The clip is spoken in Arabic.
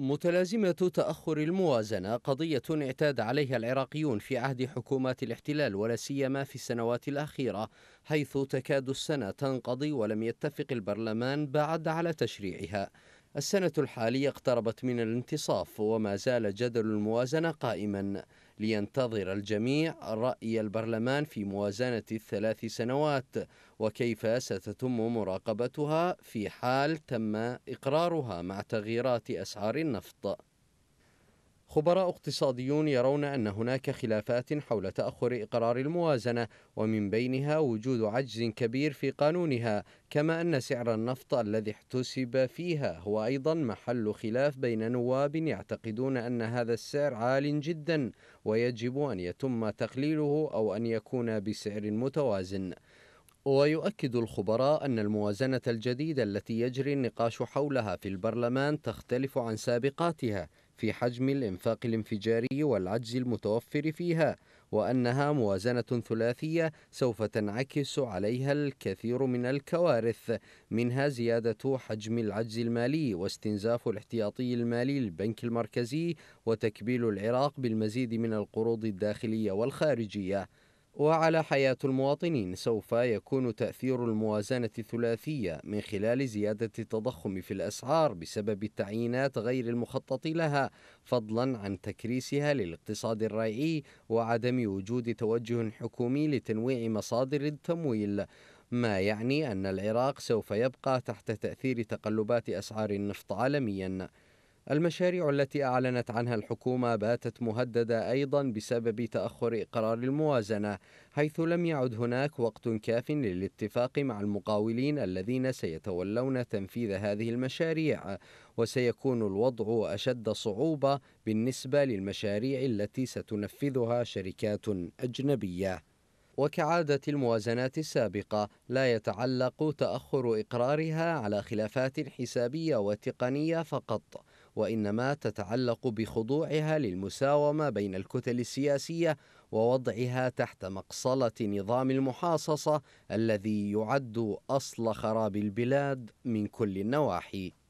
متلازمة تأخر الموازنة قضية اعتاد عليها العراقيون في عهد حكومات الاحتلال ولا سيما في السنوات الأخيرة حيث تكاد السنة تنقضي ولم يتفق البرلمان بعد على تشريعها السنة الحالية اقتربت من الانتصاف وما زال جدل الموازنة قائما لينتظر الجميع رأي البرلمان في موازنة الثلاث سنوات وكيف ستتم مراقبتها في حال تم إقرارها مع تغييرات أسعار النفط خبراء اقتصاديون يرون أن هناك خلافات حول تأخر إقرار الموازنة ومن بينها وجود عجز كبير في قانونها كما أن سعر النفط الذي احتسب فيها هو أيضا محل خلاف بين نواب يعتقدون أن هذا السعر عال جدا ويجب أن يتم تقليله أو أن يكون بسعر متوازن ويؤكد الخبراء أن الموازنة الجديدة التي يجري النقاش حولها في البرلمان تختلف عن سابقاتها في حجم الإنفاق الانفجاري والعجز المتوفر فيها وأنها موازنة ثلاثية سوف تنعكس عليها الكثير من الكوارث منها زيادة حجم العجز المالي واستنزاف الاحتياطي المالي للبنك المركزي وتكبيل العراق بالمزيد من القروض الداخلية والخارجية وعلى حياة المواطنين سوف يكون تأثير الموازنة الثلاثية من خلال زيادة التضخم في الأسعار بسبب التعيينات غير المخطط لها فضلا عن تكريسها للاقتصاد الريعي وعدم وجود توجه حكومي لتنويع مصادر التمويل ما يعني أن العراق سوف يبقى تحت تأثير تقلبات أسعار النفط عالمياً المشاريع التي أعلنت عنها الحكومة باتت مهددة أيضا بسبب تأخر إقرار الموازنة حيث لم يعد هناك وقت كاف للاتفاق مع المقاولين الذين سيتولون تنفيذ هذه المشاريع وسيكون الوضع أشد صعوبة بالنسبة للمشاريع التي ستنفذها شركات أجنبية وكعادة الموازنات السابقة لا يتعلق تأخر إقرارها على خلافات حسابية وتقنية فقط وانما تتعلق بخضوعها للمساومه بين الكتل السياسيه ووضعها تحت مقصله نظام المحاصصه الذي يعد اصل خراب البلاد من كل النواحي